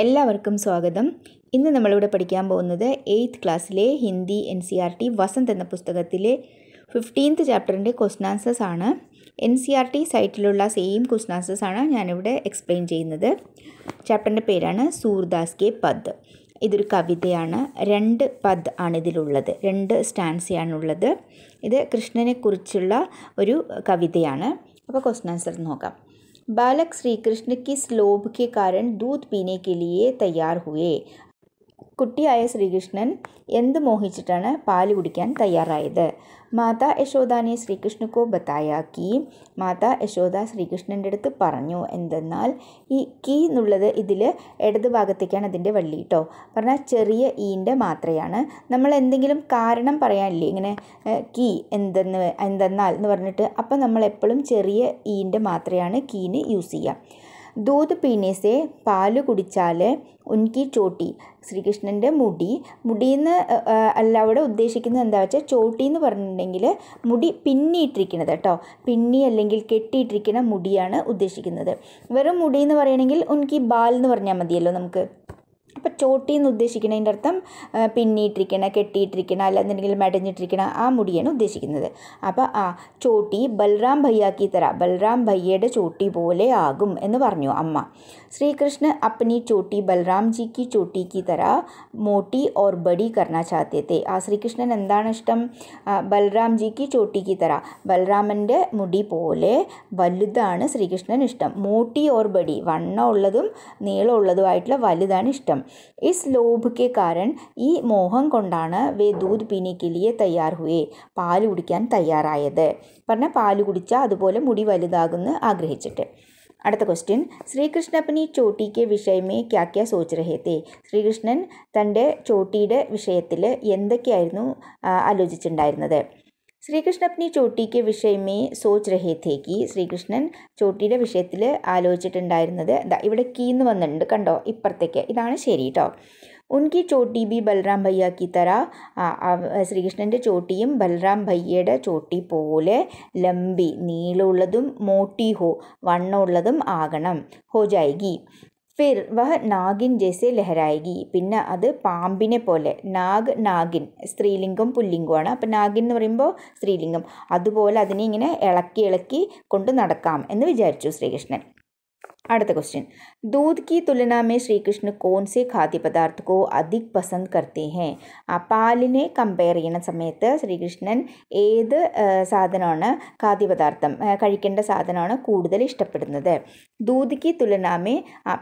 എല്ലാവർക്കും സ്വാഗതം ഇന്ന് നമ്മളിവിടെ പഠിക്കാൻ പോകുന്നത് എയ്ത്ത് ക്ലാസ്സിലെ Hindi N C R T Vasant എന്ന പുസ്തകത്തിലെ ഫിഫ്റ്റീൻത്ത് ചാപ്റ്ററിൻ്റെ ആൻസേഴ്സ് ആണ് എൻ സി ആർ ടി സൈറ്റിലുള്ള സെയിം ക്വസ്റ്റനാൻസസ് ആണ് ഞാനിവിടെ എക്സ്പ്ലെയിൻ ചെയ്യുന്നത് ചാപ്റ്ററിൻ്റെ പേരാണ് സൂർദാസ് കെ പദ് ഇതൊരു കവിതയാണ് രണ്ട് പദ് ആണിതിലുള്ളത് രണ്ട് സ്റ്റാൻസിയാണുള്ളത് ഇത് കൃഷ്ണനെക്കുറിച്ചുള്ള ഒരു കവിതയാണ് അപ്പോൾ ക്വസ്റ്റൻ ആൻസർ നോക്കാം बालक श्री कृष्ण किस लोभ के कारण दूध पीने के लिए तैयार हुए കുട്ടിയായ ശ്രീകൃഷ്ണൻ എന്ത് മോഹിച്ചിട്ടാണ് പാല് കുടിക്കാൻ തയ്യാറായത് മാതാ യശോദാനെ ശ്രീകൃഷ്ണക്കോ ബത്തായാക്കി മാതാ യശോദ ശ്രീകൃഷ്ണൻ്റെ അടുത്ത് പറഞ്ഞു എന്തെന്നാൽ ഈ കീ എന്നുള്ളത് ഇതിൽ ഇടത് ഭാഗത്തേക്കാണ് അതിൻ്റെ വള്ളി കേട്ടോ പറഞ്ഞാൽ ചെറിയ ഈൻ്റെ മാത്രയാണ് നമ്മൾ എന്തെങ്കിലും കാരണം പറയാനില്ലേ ഇങ്ങനെ കീ എന്തെന്ന് എന്തെന്നാൽ എന്ന് പറഞ്ഞിട്ട് അപ്പം നമ്മൾ എപ്പോഴും ചെറിയ ഈൻ്റെ മാത്രയാണ് കീന് യൂസ് ചെയ്യുക दूध पीने से പാല് കുടിച്ചാൽ ഉൻകി ചോട്ടി ശ്രീകൃഷ്ണൻ്റെ മുടി മുടിയെന്ന് അല്ല അവിടെ ഉദ്ദേശിക്കുന്നത് എന്താ വെച്ചാൽ ചോട്ടി എന്ന് പറഞ്ഞിട്ടുണ്ടെങ്കിൽ മുടി പിന്നിയിട്ടിരിക്കുന്നത് കേട്ടോ പിന്നി അല്ലെങ്കിൽ കെട്ടിയിട്ടിരിക്കുന്ന മുടിയാണ് ഉദ്ദേശിക്കുന്നത് വെറും മുടി എന്ന് പറയണമെങ്കിൽ ഉൻകി ബാൽ എന്ന് പറഞ്ഞാൽ മതിയല്ലോ നമുക്ക് അപ്പോൾ ചോട്ടി എന്ന് ഉദ്ദേശിക്കുന്നതിൻ്റെ അർത്ഥം പിന്നിയിട്ടിരിക്കണ കെട്ടിയിട്ടിരിക്കണ അല്ലെന്നുണ്ടെങ്കിൽ മെടഞ്ഞിട്ടിരിക്കണ ആ മുടിയാണ് ഉദ്ദേശിക്കുന്നത് അപ്പോൾ ആ ചോട്ടി ബൽറാം ഭയ്യാക്കി തരാം ബൽറാം ഭയ്യയുടെ ചോട്ടി പോലെ ആകും എന്ന് പറഞ്ഞു അമ്മ ശ്രീകൃഷ്ണ അപ്പനി ചോട്ടി ബൽറാംജിക്ക് ചോട്ടിക്ക് കി മോട്ടി ഓർ ബഡി കർണ ചാത്തേ ആ ശ്രീകൃഷ്ണൻ എന്താണ് ഇഷ്ടം ബൽറാംജിക്ക് ചോട്ടിക്ക് തറ ബൽറാമൻ്റെ മുടി പോലെ വലുതാണ് ശ്രീകൃഷ്ണൻ ഇഷ്ടം മോട്ടി ഓർ ബഡി വണ്ണമുള്ളതും നീളമുള്ളതുമായിട്ടുള്ള വലുതാണ് ഇഷ്ടം इस लोभ के कारण ഈ മോഹം കൊണ്ടാണ് വേ ദൂത് പീനെ കിലിയെ തയ്യാർ ഹുയേ പാൽ കുടിക്കാൻ തയ്യാറായത് പറഞ്ഞാൽ പാൽ കുടിച്ചാൽ അതുപോലെ മുടി വലുതാകുമെന്ന് ആഗ്രഹിച്ചിട്ട് അടുത്ത ക്വസ്റ്റ്യൻ ശ്രീകൃഷ്ണൻ അപ്പനി ചോട്ടിക്ക് വിഷയമേ ക്യാക്യ സോച്ച് രഹേത്തെ ശ്രീകൃഷ്ണൻ തൻ്റെ ചോട്ടിയുടെ വിഷയത്തിൽ എന്തൊക്കെയായിരുന്നു ആലോചിച്ചിട്ടുണ്ടായിരുന്നത് ശ്രീ കൃഷ്ണൻ അപ്പനി ചോട്ടിക്ക് വിഷയമേ സോച്ച് രഹേത്തേക്ക് ശ്രീകൃഷ്ണൻ ചോട്ടിയുടെ വിഷയത്തിൽ ആലോചിച്ചിട്ടുണ്ടായിരുന്നത് ഇവിടെ കീന്ന് വന്നിട്ടുണ്ട് കണ്ടോ ഇപ്പുറത്തേക്ക് ഇതാണ് ശരി കേട്ടോ ഉൻകി ചോട്ടി ബി ബൽറാം ഭയ്യാക്കി തറ ശ്രീകൃഷ്ണൻ്റെ ചോട്ടിയും ബൽറാം ഭയ്യയുടെ ചോട്ടി പോലെ ലംബി നീളുള്ളതും മോട്ടി ഹോ വണ്ണമുള്ളതും ആകണം ഹോ ജായികി ഫിർ വഹ് നാഗിൻ ജേസെ ലഹരായകി പിന്നെ അത് പാമ്പിനെ പോലെ നാഗ് നാഗിൻ സ്ത്രീലിംഗം പുല്ലിംഗമാണ് അപ്പം നാഗിൻ എന്ന് പറയുമ്പോൾ സ്ത്രീലിംഗം അതുപോലെ അതിനെ ഇങ്ങനെ ഇളക്കി ഇളക്കി കൊണ്ട് നടക്കാം എന്ന് വിചാരിച്ചു ശ്രീകൃഷ്ണൻ അടുത്ത ക്വസ്റ്റ്യൻ दूध കി തുലനാമേ ശ്രീകൃഷ്ണ കോൺസെ ഖാദ്യ कौन से खाद्य പസന്ദ് കർത്തേ ഹേ ആ പാലിനെ കമ്പയർ ചെയ്യണ സമയത്ത് ശ്രീകൃഷ്ണൻ ഏത് സാധനമാണ് പദാർത്ഥം കഴിക്കേണ്ട സാധനമാണ് കൂടുതൽ ഇഷ്ടപ്പെടുന്നത് ദൂത് കി തുലനാമേ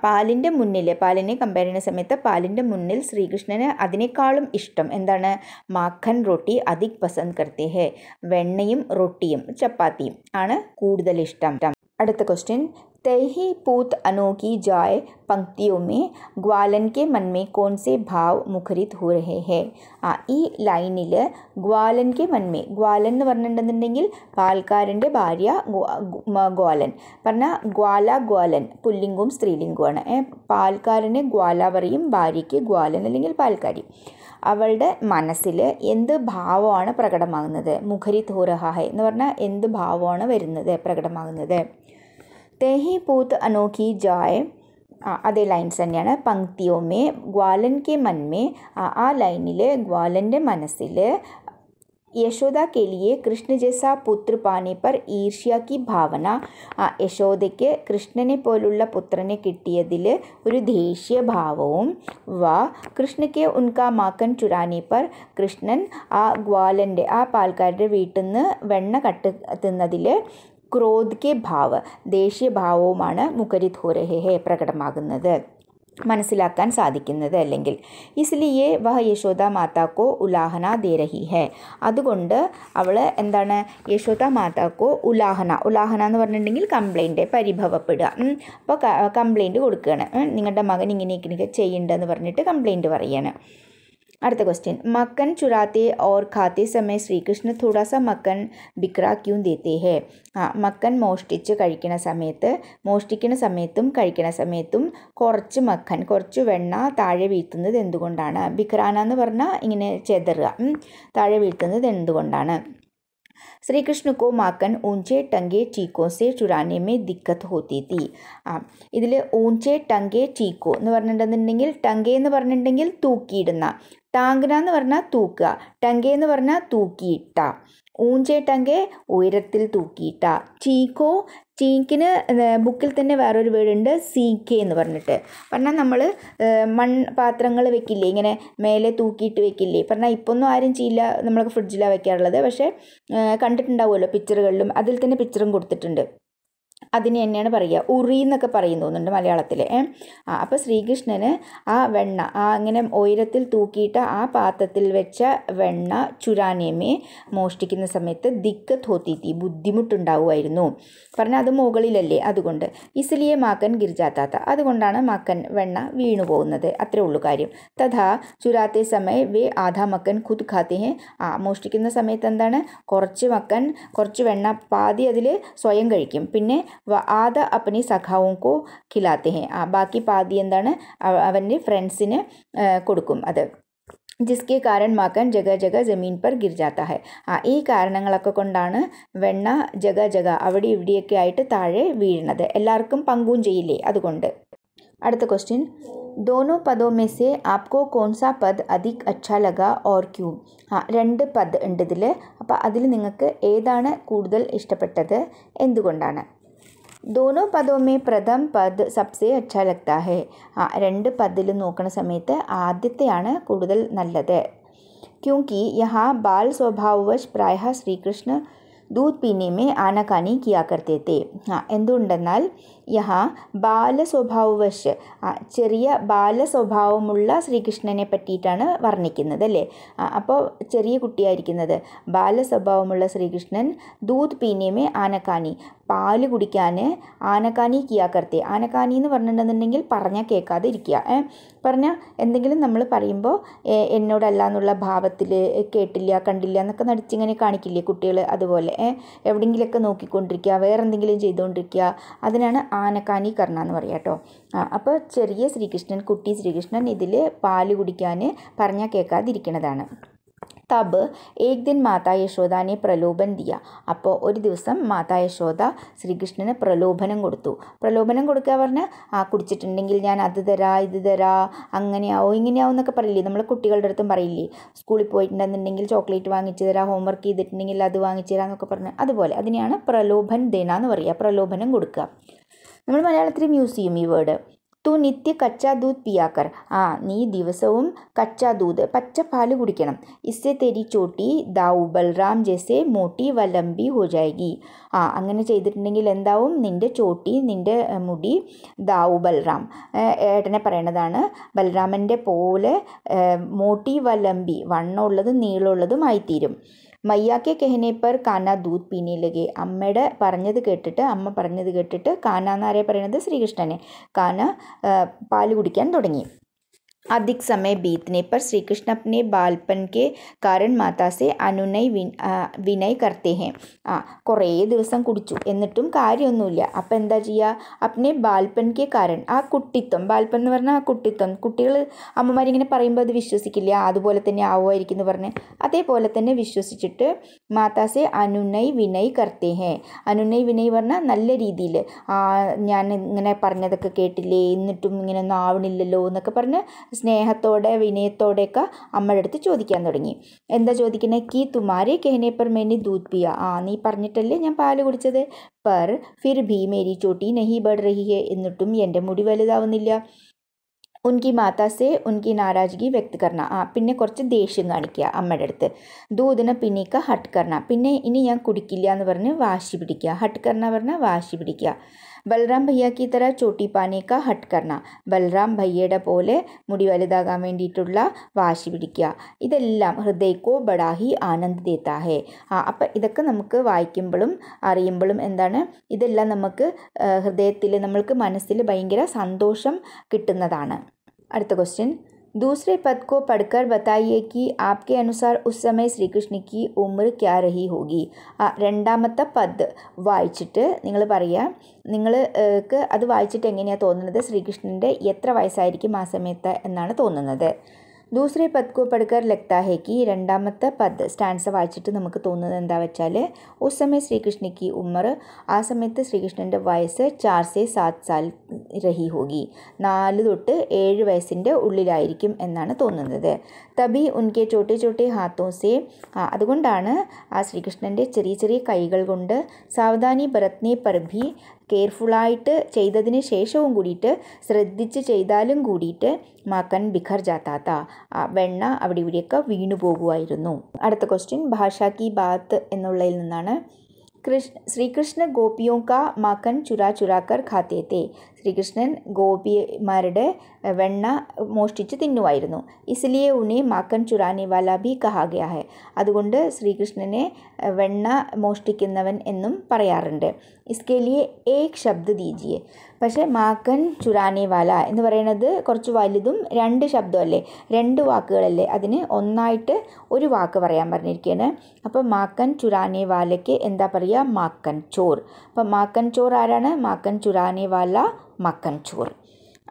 പാലിൻ്റെ മുന്നിൽ പാലിനെ കമ്പയർ ചെയ്യുന്ന സമയത്ത് പാലിൻ്റെ മുന്നിൽ ശ്രീകൃഷ്ണന് അതിനേക്കാളും ഇഷ്ടം എന്താണ് മാഖൻ റൊട്ടി അധിക് പസന്ദ് കർത്തേ ഹേ വെണ്ണയും റൊട്ടിയും ചപ്പാത്തിയും ആണ് കൂടുതൽ ഇഷ്ടം അടുത്ത ക്വസ്റ്റ്യൻ तय पूत अनो की जाय पंक्तियों में ग्वालन के मन में कौन से भाव मुखरित हो रहे हैं ആ ग्वालन के मन में ग्वालन എന്ന് പറഞ്ഞിട്ടുണ്ടെന്നുണ്ടെങ്കിൽ പാൽക്കാരൻ്റെ ഭാര്യ ഗ്വാലൻ പറഞ്ഞാൽ ഗ്വാല ഗ്വാലൻ പുല്ലിംഗവും സ്ത്രീലിംഗവുമാണ് പാൽക്കാരനെ ഗ്വാല പറയും ഭാര്യയ്ക്ക് ग्वालन അല്ലെങ്കിൽ പാൽക്കാരി അവളുടെ മനസ്സിൽ എന്ത് ഭാവമാണ് പ്രകടമാകുന്നത് മുഖരി തോറഹാഹെ എന്ന് പറഞ്ഞാൽ എന്ത് ഭാവമാണ് വരുന്നത് പ്രകടമാകുന്നത് તેહી પુત अनोखी जाय અ દે લાઈન્સ છે ને આ પંક્તિઓમાં ગ્વાલન કે મનમે આ લાઈનલે ગ્વાલન્ડે મનસિલે યશોદા કે લિયે કૃષ્ણ જેસા પુત્ર પાને પર ઈર્શ્યા કી ભાવના આ યશોધકે કૃષ્ણે ને પોલુલ્લા પુત્રને કીટિયદિલે ઉર દેશ્ય ભાવવ વ કૃષ્ણ કે ઉનકા માકન ચુરાને પર કૃષ્ણન આ ગ્વાલન્ડે આ પાલકારડે વીટનને વેણ કટ તનદિલે ക്രോധ് കെ ഭാവ് ദേഷ്യ ഭാവവുമാണ് മുഖരി രഹെ പ്രകടമാകുന്നത് മനസ്സിലാക്കാൻ സാധിക്കുന്നത് അല്ലെങ്കിൽ ഇസ്ലിയെ വഹ യശോദ മാതാക്കോ ഉലാഹന ദേരഹി ഹെ അതുകൊണ്ട് അവൾ എന്താണ് യശോദ മാതാക്കോ ഉലാഹന ഉലാഹന എന്ന് പറഞ്ഞിട്ടുണ്ടെങ്കിൽ കംപ്ലൈൻറ്റ് പരിഭവപ്പെടുക അപ്പോൾ കംപ്ലൈൻറ്റ് കൊടുക്കുകയാണ് നിങ്ങളുടെ മകൻ ഇങ്ങനെയൊക്കെ ചെയ്യേണ്ടതെന്ന് പറഞ്ഞിട്ട് കംപ്ലൈൻറ്റ് പറയുകയാണ് അടുത്ത ക്വസ്റ്റ്യൻ മക്കൻ चुराते ഓർ खाते സമയം ശ്രീകൃഷ്ണൻ थोड़ा सा മക്കൻ ബിക്ര ക്യൂ ദേത്തേ ഹേ ആ മക്കൻ മോഷ്ടിച്ച് കഴിക്കുന്ന സമയത്ത് മോഷ്ടിക്കുന്ന സമയത്തും കഴിക്കുന്ന സമയത്തും കുറച്ച് മക്കൻ കുറച്ച് വെണ്ണ താഴെ വീഴ്ത്തുന്നത് എന്തുകൊണ്ടാണ് ബിക്രാന എന്ന് പറഞ്ഞാൽ ഇങ്ങനെ ചെതറുക താഴെ വീഴ്ത്തുന്നത് എന്തുകൊണ്ടാണ് ശ്രീകൃഷ്ണ कृष्ण को माखन ऊंचे ചീക്കോ സേ ചുരാനെ മേ ദിക്കത്ത് ഹോത്തി തീ ആ ഇതിൽ ഊഞ്ചേ ടങ്കെ ചീക്കോ എന്ന് പറഞ്ഞിട്ടുണ്ടെന്നുണ്ടെങ്കിൽ ടങ്കെ എന്ന് പറഞ്ഞിട്ടുണ്ടെങ്കിൽ തൂക്കിയിടുന്ന ടാങ്കന എന്ന് പറഞ്ഞാൽ തൂക്കുക ടങ്കെ എന്ന് പറഞ്ഞാൽ തൂക്കിയിട്ട ഊഞ്ചേ ടങ്കെ ഉയരത്തിൽ തൂക്കിയിട്ട ചീക്കോ ചീക്കിന് ബുക്കിൽ തന്നെ വേറൊരു വീടുണ്ട് സി കെ എന്ന് പറഞ്ഞിട്ട് പറഞ്ഞാൽ നമ്മൾ മൺപാത്രങ്ങൾ വെക്കില്ലേ ഇങ്ങനെ മേലെ തൂക്കിയിട്ട് വെക്കില്ലേ പറഞ്ഞാൽ ഇപ്പോൾ ഒന്നും ആരും ചെയ്യില്ല നമ്മളൊക്കെ ഫ്രിഡ്ജിലാണ് വെക്കാറുള്ളത് പക്ഷേ കണ്ടിട്ടുണ്ടാവുമല്ലോ പിക്ചറുകളിലും അതിൽ തന്നെ പിക്ചറും കൊടുത്തിട്ടുണ്ട് അതിന് തന്നെയാണ് പറയുക ഉറി എന്നൊക്കെ പറയും തോന്നുന്നുണ്ട് മലയാളത്തിൽ ആ അപ്പോൾ ശ്രീകൃഷ്ണന് ആ വെണ്ണ ആ അങ്ങനെ ഉയരത്തിൽ തൂക്കിയിട്ട് ആ പാത്രത്തിൽ വെച്ച വെണ്ണ ചുരാനേമെ മോഷ്ടിക്കുന്ന സമയത്ത് ദിക്ക തോത്തിത്തി ബുദ്ധിമുട്ടുണ്ടാവുമായിരുന്നു പറഞ്ഞാൽ അത് മുകളിലല്ലേ അതുകൊണ്ട് ഇസിലിയെ മാക്കൻ ഗിരിജാത്താത്ത അതുകൊണ്ടാണ് മാക്കൻ വെണ്ണ വീണു പോകുന്നത് അത്രേ ഉള്ളൂ കാര്യം തഥാ ചുരാത്തെ സമയം വേ ആധാ മക്കൻ ഖുദ് ഖാത്തേഹെ ആ മോഷ്ടിക്കുന്ന സമയത്ത് എന്താണ് കുറച്ച് മക്കൻ കുറച്ച് വെണ്ണ പാതി അതിൽ സ്വയം കഴിക്കും പിന്നെ ആദ അപ്പനി സഖാവും കോ സഖാവുകൾക്കോ ഹെ ആ ബാക്കി പാതി എന്താണ് അവൻ്റെ ഫ്രണ്ട്സിന് കൊടുക്കും അത് ജിസ്കെ കാരൻ മകൻ ജഗ ജഗ ജമീൻ പർ ഗിർ ഹെ ആ ഈ കാരണങ്ങളൊക്കെ കൊണ്ടാണ് വെണ്ണ ജഗ ജഗ അവിടെ ഇവിടെയൊക്കെ ആയിട്ട് താഴെ വീഴുന്നത് എല്ലാവർക്കും പങ്കും ചെയ്യില്ലേ അതുകൊണ്ട് അടുത്ത ക്വസ്റ്റ്യൻ ദോനോ പദോ മെസ്സേ ആപ്കോ आपको പദ് सा അച്ഛ ലഗ ഓർ ക്യൂ ആ രണ്ട് പദ് ഉണ്ട് ഇതിൽ അപ്പോൾ അതിൽ നിങ്ങൾക്ക് ഏതാണ് കൂടുതൽ ഇഷ്ടപ്പെട്ടത് എന്തുകൊണ്ടാണ് दोनों पदों में പ്രഥം പദ് സബ്സെ അച്ഛാ ലഗ്താ ഹെ ആ രണ്ട് പദിൽ നോക്കണ സമയത്ത് ആദ്യത്തെയാണ് കൂടുതൽ നല്ലത് क्योंकि यहाँ बाल स्वभाववश प्रायः श्रीकृष्ण दूध पीने में आनाकानी किया करते थे हाँ എന്തുകൊണ്ടെന്നാൽ യഹ ബാലസ്വഭാവവശ് ചെറിയ ബാലസ്വഭാവമുള്ള ശ്രീകൃഷ്ണനെ പറ്റിയിട്ടാണ് വർണ്ണിക്കുന്നത് അല്ലേ അപ്പോൾ ചെറിയ കുട്ടിയായിരിക്കുന്നത് ബാലസ്വഭാവമുള്ള ശ്രീകൃഷ്ണൻ ദൂത് പീനിയമേ ആനക്കാനി പാല് കുടിക്കാൻ ആനക്കാനി കിയാക്കർത്തി ആനക്കാനി എന്ന് പറഞ്ഞിട്ടുണ്ടെന്നുണ്ടെങ്കിൽ പറഞ്ഞാൽ കേൾക്കാതെ ഇരിക്കുക പറഞ്ഞാൽ എന്തെങ്കിലും നമ്മൾ പറയുമ്പോൾ എന്നോടല്ല എന്നുള്ള ഭാവത്തിൽ കേട്ടില്ല കണ്ടില്ല എന്നൊക്കെ നടിച്ചിങ്ങനെ കാണിക്കില്ലേ കുട്ടികൾ അതുപോലെ എവിടെയെങ്കിലുമൊക്കെ നോക്കിക്കൊണ്ടിരിക്കുക വേറെ എന്തെങ്കിലും ചെയ്തുകൊണ്ടിരിക്കുക അതിനാണ് ആനക്കാനി കർണ എന്ന് പറയാം കേട്ടോ അപ്പോൾ ചെറിയ ശ്രീകൃഷ്ണൻ കുട്ടി ശ്രീകൃഷ്ണൻ ഇതിൽ പാല് കുടിക്കാൻ പറഞ്ഞാൽ കേൾക്കാതിരിക്കണതാണ് തബ് ഏക് ദിൻ മാതാ യശോദാനെ പ്രലോഭൻ ദിയ അപ്പോൾ ഒരു ദിവസം മാതാ യശോദ ശ്രീകൃഷ്ണന് പ്രലോഭനം കൊടുത്തു പ്രലോഭനം കൊടുക്കുക പറഞ്ഞാൽ ആ കുടിച്ചിട്ടുണ്ടെങ്കിൽ ഞാൻ അത് തരാ ഇത് തരാ അങ്ങനെയാവോ ഇങ്ങനെയാവും എന്നൊക്കെ പറയില്ലേ നമ്മൾ കുട്ടികളുടെ അടുത്തും പറയില്ലേ സ്കൂളിൽ പോയിട്ടുണ്ടെന്നുണ്ടെങ്കിൽ ചോക്ലേറ്റ് വാങ്ങിച്ചു തരാം ഹോംവർക്ക് ചെയ്തിട്ടുണ്ടെങ്കിൽ അത് വാങ്ങിച്ചു തരാം എന്നൊക്കെ പറഞ്ഞ് അതുപോലെ അതിനെയാണ് പ്രലോഭൻ ദിന എന്ന് പറയുക പ്രലോഭനം കൊടുക്കുക നമ്മൾ മലയാളത്തിലും യൂസ് ചെയ്യും ഈ വേർഡ് തു നിത്യ കച്ചാ ദൂത് പിയാക്കർ ആ നീ ദിവസവും കച്ചാ ദൂത് പച്ച പാല് കുടിക്കണം ഇസ്സെ തെരി ചോട്ടി ദാവു ബൽറാം ജെസെ മോട്ടി വലമ്പി ഹോജായി ആ അങ്ങനെ ചെയ്തിട്ടുണ്ടെങ്കിൽ എന്താവും നിൻ്റെ ചോട്ടി നിൻ്റെ മുടി ദാവു ബൽറാം ഏട്ടനെ പറയണതാണ് ബൽറാമൻ്റെ പോലെ മോട്ടി വലമ്പി വണ്ണമുള്ളതും നീളമുള്ളതും ആയിത്തീരും മയ്യാക്കെ കഹനെ കാന ദൂത് പീനെ ലഗെ അമ്മയുടെ പറഞ്ഞത് കേട്ടിട്ട് അമ്മ പറഞ്ഞത് കേട്ടിട്ട് കാന എന്നാരെ പറയുന്നത് ശ്രീകൃഷ്ണനെ കാന പാല് കുടിക്കാൻ തുടങ്ങി अधिक समय बीतने पर श्री कृष्ण अपने ബാലപ്പൻ के कारण മാതാ സെ അനുനയ് വിനയ് കർത്തേ ഹേ ആ കുറേ ദിവസം കുടിച്ചു എന്നിട്ടും കാര്യമൊന്നുമില്ല അപ്പം എന്താ ചെയ്യുക അപ്നെ ബാൽപ്പൻ കെ കാരൻ ആ കുട്ടിത്വം ബാൽപ്പൻ എന്ന് പറഞ്ഞാൽ ആ കുട്ടിത്വം കുട്ടികൾ അമ്മമാരിങ്ങനെ പറയുമ്പോൾ അത് വിശ്വസിക്കില്ല അതുപോലെ തന്നെ ആവുമായിരിക്കും എന്ന് പറഞ്ഞ് അതേപോലെ തന്നെ വിശ്വസിച്ചിട്ട് മാതാസെ അനുനയ് വിനയ് കർത്തേ ഹേ അനുനയ് വിനയ് പറഞ്ഞാൽ നല്ല രീതിയിൽ ഞാൻ ഇങ്ങനെ പറഞ്ഞതൊക്കെ കേട്ടില്ലേ എന്നിട്ടും ഇങ്ങനെ ഒന്നും ആവണില്ലല്ലോ എന്നൊക്കെ പറഞ്ഞ് സ്നേഹത്തോടെ വിനയത്തോടെയൊക്കെ അമ്മയുടെ അടുത്ത് ചോദിക്കാൻ തുടങ്ങി എന്താ ചോദിക്കുന്നത് കി തുമാരി കെഹനെ പർ മെനി ദൂത് പിയ ആ നീ പറഞ്ഞിട്ടല്ലേ ഞാൻ പാല് കുടിച്ചത് പർ ഫിർ ഭീ മേരി ചോട്ടി നഹി ബഡ് റഹി എന്നിട്ടും എൻ്റെ മുടി വലുതാവുന്നില്ല ഉൻകി മാതാസെ ഉൻകി നാരാജ്ഗി വ്യക്ത് കർണ ആ പിന്നെ കുറച്ച് ദേഷ്യം കാണിക്കുക അമ്മയുടെ അടുത്ത് ദൂതിനെ പിന്നേക്ക് ഹട്ട് കർണ പിന്നെ ഇനി ഞാൻ കുടിക്കില്ല എന്ന് പറഞ്ഞ് വാശി പിടിക്കുക ഹട്ട് കർണ പറഞ്ഞാൽ വാശി പിടിക്കുക ബലറാം ഭയ്യ കി തര ചോട്ടി പാനെ കാ ഹട്ട് കർണ ബലറാം ഭയ്യയുടെ പോലെ മുടി വലുതാകാൻ വേണ്ടിയിട്ടുള്ള വാശി പിടിക്കുക ഇതെല്ലാം ഹൃദയക്കോ ബഡാഹി ആനന്ദ് ദേത്താ ഹേ ആ അപ്പം ഇതൊക്കെ നമുക്ക് വായിക്കുമ്പോഴും അറിയുമ്പോഴും എന്താണ് ഇതെല്ലാം നമുക്ക് ഹൃദയത്തിൽ നമ്മൾക്ക് മനസ്സിൽ ഭയങ്കര സന്തോഷം കിട്ടുന്നതാണ് അടുത്ത ക്വസ്റ്റ്യൻ दूसरे पद को पढ़कर बताइए कि आपके अनुसार उस समय ശ്രീകൃഷ്ണ की ഉമ്ര ക്യാ रही होगी രണ്ടാമത്തെ പദ് വായിച്ചിട്ട് നിങ്ങൾ പറയുക നിങ്ങൾ അത് വായിച്ചിട്ട് എങ്ങനെയാണ് തോന്നുന്നത് ശ്രീകൃഷ്ണൻ്റെ എത്ര വയസ്സായിരിക്കും ആ സമയത്ത് എന്നാണ് തോന്നുന്നത് ദൂസരെ പദ് കോ പഠിക്കർ ലഗ്താ കി രണ്ടാമത്തെ പദ് സ്റ്റാൻസ വായിച്ചിട്ട് നമുക്ക് തോന്നുന്നത് എന്താ വെച്ചാൽ ഒരു സമയം ശ്രീകൃഷ്ണയ്ക്ക് ഉമ്മർ ആ സമയത്ത് ശ്രീകൃഷ്ണൻ്റെ വയസ്സ് ചാർ സെ സാത് സാൽ രഹി ഹോകി നാല് തൊട്ട് ഏഴ് വയസ്സിൻ്റെ ഉള്ളിലായിരിക്കും എന്നാണ് തോന്നുന്നത് തബി ഉൻകെ ചോട്ടി ചോട്ടി ഹാത്തോസെ അതുകൊണ്ടാണ് ആ ശ്രീകൃഷ്ണൻ്റെ ചെറിയ ചെറിയ കൈകൾ കൊണ്ട് സാവധാനി ഭരത്നെ പർഭി കെയർഫുള്ളായിട്ട് ചെയ്തതിന് ശേഷവും കൂടിയിട്ട് ശ്രദ്ധിച്ച് ചെയ്താലും കൂടിയിട്ട് മാക്കൻ ബിഖർ ജാത്താത്ത വെണ്ണ അവിടെ ഇവിടെയൊക്കെ വീണു പോകുമായിരുന്നു അടുത്ത ക്വസ്റ്റ്യൻ ഭാഷാ കി ബാത്ത് എന്നുള്ളതിൽ നിന്നാണ് ശ്രീകൃഷ്ണ ഗോപിയോക്ക മാക്കൻ ചുരാ ചുരാക്കർ ഖാത്തേത്തെ ശ്രീകൃഷ്ണൻ ഗോപിമാരുടെ വെണ്ണ മോഷ്ടിച്ച് തിന്നുമായിരുന്നു ഇസിലിയെ ഉണി മാക്കൻ ചുറാനിവാല വാലാബി കഹാഗയാഹെ അതുകൊണ്ട് ശ്രീകൃഷ്ണനെ വെണ്ണ മോഷ്ടിക്കുന്നവൻ എന്നും പറയാറുണ്ട് ഇസ്കേലിയെ ഏക് ശബ്ദ ദീജിയെ പക്ഷേ മാക്കൻ വാല എന്ന് പറയുന്നത് കുറച്ച് വലുതും രണ്ട് ശബ്ദമല്ലേ രണ്ട് വാക്കുകളല്ലേ അതിന് ഒന്നായിട്ട് ഒരു വാക്ക് പറയാൻ പറഞ്ഞിരിക്കുകയാണ് അപ്പോൾ മാക്കൻ വാലയ്ക്ക് എന്താ പറയുക മാക്കൻ ചോർ അപ്പോൾ മാക്കൻ ചോർ ആരാണ് മാക്കൻ വാല മക്കൻ ചോർ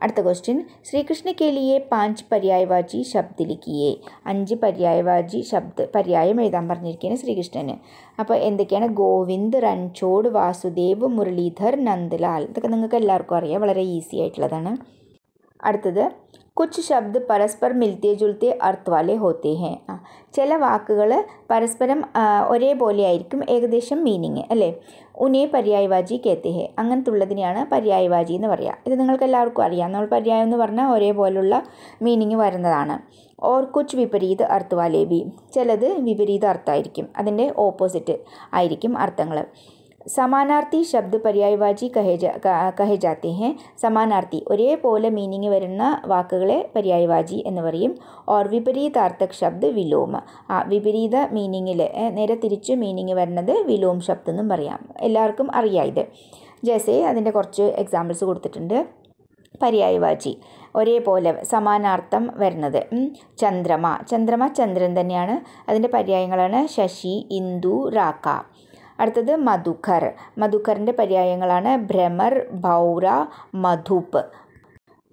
അടുത്ത ക്വസ്റ്റ്യൻ ശ്രീകൃഷ്ണ കേലിയെ പാഞ്ച് പര്യായവാചി ശബ്ദ് ലിക്കിയെ അഞ്ച് പര്യായവാചി ശബ്ദ പര്യായം എഴുതാൻ പറഞ്ഞിരിക്കുകയാണ് ശ്രീകൃഷ്ണന് അപ്പോൾ എന്തൊക്കെയാണ് ഗോവിന്ദ് റൺചോട് വാസുദേവ് മുരളീധർ നന്ദലാൽ ഇതൊക്കെ നിങ്ങൾക്ക് എല്ലാവർക്കും അറിയാം വളരെ ഈസി ആയിട്ടുള്ളതാണ് അടുത്തത് कुछ ശബ്ദ പരസ്പരം മിൽത്തിയ ജുൽത്തിയ അർത്ഥവാലെ വാലേ ഹോത്തേ ആ ചില വാക്കുകൾ പരസ്പരം ഒരേപോലെ ആയിരിക്കും ഏകദേശം മീനിങ് അല്ലേ ഉനേ പര്യായവാചി അങ്ങനത്തെ ഉള്ളതിനെയാണ് പര്യായ പര്യായവാചി എന്ന് പറയുക ഇത് നിങ്ങൾക്ക് എല്ലാവർക്കും അറിയാം നമ്മൾ പര്യായം എന്ന് പറഞ്ഞാൽ ഒരേപോലുള്ള മീനിങ് വരുന്നതാണ് ഓർ കുച്ച് വിപരീത അർത്ഥവാലേ ബി ചിലത് വിപരീത അർത്ഥമായിരിക്കും അതിൻ്റെ ഓപ്പോസിറ്റ് ആയിരിക്കും അർത്ഥങ്ങൾ സമാനാർത്ഥി ശബ്ദ പര്യായവാചി കഹേ കഹേ ജാത്തെ ഹെ സമാനാർത്ഥി ഒരേപോലെ മീനിങ് വരുന്ന വാക്കുകളെ പര്യായവാചി എന്ന് പറയും ഓർ വിപരീതാർത്ഥക് ശബ്ദ വിലോമ ആ വിപരീത മീനിങ്ങിൽ നേരെ തിരിച്ച് മീനിങ് വരുന്നത് വിലോം ശബ്ദം എന്നും പറയാം എല്ലാവർക്കും അറിയാം ഇത് ജേസേ അതിൻ്റെ കുറച്ച് എക്സാമ്പിൾസ് കൊടുത്തിട്ടുണ്ട് പര്യായവാചി ഒരേപോലെ സമാനാർത്ഥം വരുന്നത് ചന്ദ്രമ ചന്ദ്രമ ചന്ദ്രൻ തന്നെയാണ് അതിൻ്റെ പര്യായങ്ങളാണ് ശശി ഇന്ദു റാക്ക അടുത്തത് മധുഖർ മധുഖറിൻ്റെ പര്യായങ്ങളാണ് ഭ്രമർ ഭൗറ മധുപ്പ്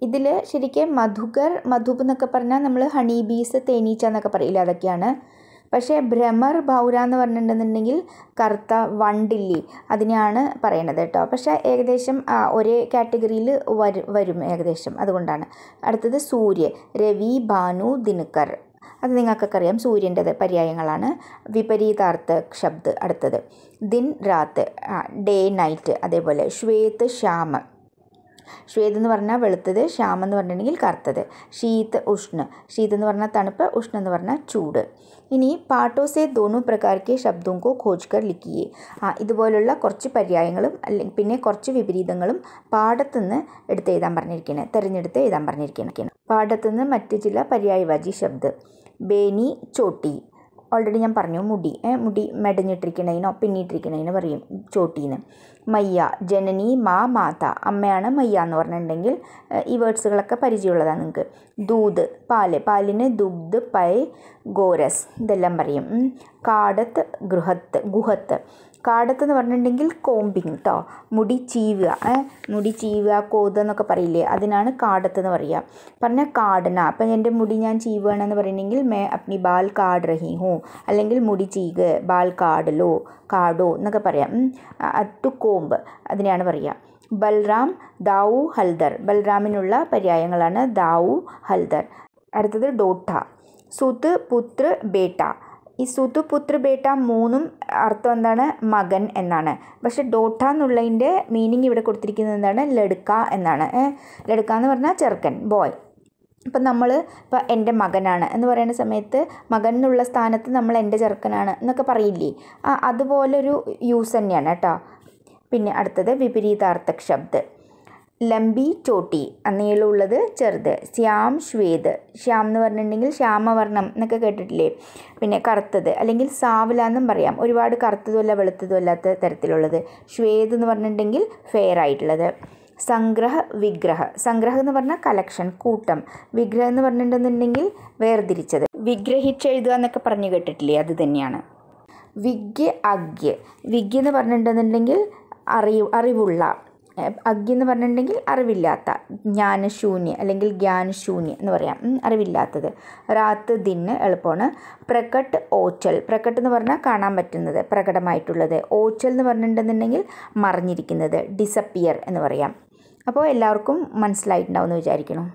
ഇതിൽ ശരിക്കും മധുകർ മധുപ്പ് എന്നൊക്കെ പറഞ്ഞാൽ നമ്മൾ ഹണി ബീസ് തേനീച്ച എന്നൊക്കെ പറയില്ല അതൊക്കെയാണ് പക്ഷേ ഭ്രമർ ഭൗര എന്ന് പറഞ്ഞിട്ടുണ്ടെന്നുണ്ടെങ്കിൽ കറുത്ത വണ്ടില്ലി അതിനെയാണ് പറയണത് കേട്ടോ പക്ഷേ ഏകദേശം ഒരേ കാറ്റഗറിയിൽ വരും ഏകദേശം അതുകൊണ്ടാണ് അടുത്തത് സൂര്യ രവി ഭാനു ദിനകർ അത് നിങ്ങൾക്കൊക്കെ അറിയാം സൂര്യൻ്റെത് പര്യായങ്ങളാണ് വിപരീതാർത്ഥ ശബ്ദ് അടുത്തത് ദിൻ രാത്ത് ഡേ നൈറ്റ് അതേപോലെ ശ്വേത് ശ്യാമ് ശ്വേത് എന്ന് പറഞ്ഞാൽ വെളുത്തത് ശ്യാമെന്ന് എന്ന് പറഞ്ഞിട്ടുണ്ടെങ്കിൽ കറുത്തത് ശീത്ത് ഉഷ്ണ ശീത് എന്ന് പറഞ്ഞാൽ തണുപ്പ് ഉഷ്ണ എന്ന് പറഞ്ഞാൽ ചൂട് ഇനി പാട്ടോ സേ ദോനു പ്രകാരക്കെ ശബ്ദവും കോ ഖോജ്കർ ലിക്കിയേ ആ ഇതുപോലുള്ള കുറച്ച് പര്യായങ്ങളും അല്ലെങ്കിൽ പിന്നെ കുറച്ച് വിപരീതങ്ങളും പാഠത്തുനിന്ന് എടുത്ത് എഴുതാൻ പറഞ്ഞിരിക്കുന്നത് തിരഞ്ഞെടുത്ത് എഴുതാൻ പറഞ്ഞിരിക്കുന്നത് പാഠത്തുനിന്ന് മറ്റ് ചില പര്യായവാചി ശബ്ദം ബേനി ചോട്ടി ഓൾറെഡി ഞാൻ പറഞ്ഞു മുടി മുടി മെടഞ്ഞിട്ടിരിക്കണതിനോ പിന്നിട്ടിരിക്കണതിനോ പറയും ചോട്ടീന്ന് മയ്യ ജനനി മാ മാത അമ്മയാണ് മയ്യ എന്ന് പറഞ്ഞിട്ടുണ്ടെങ്കിൽ ഈ വേർഡ്സുകളൊക്കെ പരിചയമുള്ളതാണ് നിങ്ങൾക്ക് ദൂത് പാല് പാലിന് ദുഗ്ധ് പൈ ഗോരസ് ഇതെല്ലാം പറയും കാടത്ത് ഗൃഹത്ത് ഗുഹത്ത് എന്ന് പറഞ്ഞിട്ടുണ്ടെങ്കിൽ കോമ്പിങ് കേട്ടോ മുടി ചീവുക മുടി ചീവുക കോതുക എന്നൊക്കെ പറയില്ലേ അതിനാണ് എന്ന് പറയുക പറഞ്ഞാൽ കാടന അപ്പം എൻ്റെ മുടി ഞാൻ ചീവുകയാണെന്ന് പറയണമെങ്കിൽ മേ അപ്നി ബാൽ കാട് റഹി ഹോ അല്ലെങ്കിൽ മുടി ചീക് ബാൽ കാടലോ കാടോ എന്നൊക്കെ പറയാം അറ്റു കോമ്പ് അതിനെയാണ് പറയുക ബൽറാം ദാവു ഹൽദർ ബൽറാമിനുള്ള പര്യായങ്ങളാണ് ദാവു ഹൽദർ അടുത്തത് ഡോട്ട സുത്ത് പുത്ര ബേട്ട ഈ സുതു പുത്ര ബേട്ട മൂന്നും അർത്ഥം എന്താണ് മകൻ എന്നാണ് പക്ഷെ ഡോട്ട എന്നുള്ളതിൻ്റെ മീനിങ് ഇവിടെ കൊടുത്തിരിക്കുന്നത് എന്താണ് ലടുക്ക എന്നാണ് ലടുക്ക എന്ന് പറഞ്ഞാൽ ചെറുക്കൻ ബോയ് ഇപ്പം നമ്മൾ ഇപ്പം എൻ്റെ മകനാണ് എന്ന് പറയുന്ന സമയത്ത് മകൻ എന്നുള്ള സ്ഥാനത്ത് നമ്മൾ എൻ്റെ ചെറുക്കനാണ് എന്നൊക്കെ പറയില്ലേ ആ അതുപോലൊരു യൂസ് തന്നെയാണ് കേട്ടോ പിന്നെ അടുത്തത് വിപരീതാർത്ഥ ശബ്ദം ലംബി ചോട്ടി നീളമുള്ളത് ചെറുത് ശ്യാം ശ്വേത് ശ്യാം എന്ന് പറഞ്ഞിട്ടുണ്ടെങ്കിൽ ശ്യാമവർണ്ണം എന്നൊക്കെ കേട്ടിട്ടില്ലേ പിന്നെ കറുത്തത് അല്ലെങ്കിൽ സാവല എന്നും പറയാം ഒരുപാട് കറുത്തതുമല്ല വെളുത്തതുമല്ലാത്ത തരത്തിലുള്ളത് ശ്വേത് എന്ന് പറഞ്ഞിട്ടുണ്ടെങ്കിൽ ഫെയർ ആയിട്ടുള്ളത് സംഗ്രഹ വിഗ്രഹ സംഗ്രഹം എന്ന് പറഞ്ഞാൽ കളക്ഷൻ കൂട്ടം വിഗ്രഹം എന്ന് പറഞ്ഞിട്ടുണ്ടെന്നുണ്ടെങ്കിൽ വേർതിരിച്ചത് വിഗ്രഹിച്ചെഴുതുക എന്നൊക്കെ പറഞ്ഞു കേട്ടിട്ടില്ലേ അത് തന്നെയാണ് വിഗ്യ അഗ്യ വിഗ്യ എന്ന് പറഞ്ഞിട്ടുണ്ടെന്നുണ്ടെങ്കിൽ അറിവ് അറിവുള്ള അഗ്ഗി എന്ന് പറഞ്ഞിട്ടുണ്ടെങ്കിൽ അറിവില്ലാത്ത ജ്ഞാനശൂന്യ അല്ലെങ്കിൽ ജ്ഞാനശൂന്യ എന്ന് പറയാം അറിവില്ലാത്തത് റാത്ത് ദിന്ന് എളുപ്പമാണ് പ്രകട്ട് ഓച്ചൽ പ്രകട്ട് എന്ന് പറഞ്ഞാൽ കാണാൻ പറ്റുന്നത് പ്രകടമായിട്ടുള്ളത് ഓച്ചൽ എന്ന് പറഞ്ഞിട്ടുണ്ടെന്നുണ്ടെങ്കിൽ മറിഞ്ഞിരിക്കുന്നത് ഡിസപ്പിയർ എന്ന് പറയാം അപ്പോൾ എല്ലാവർക്കും മനസ്സിലായിട്ടുണ്ടാവും എന്ന് വിചാരിക്കണം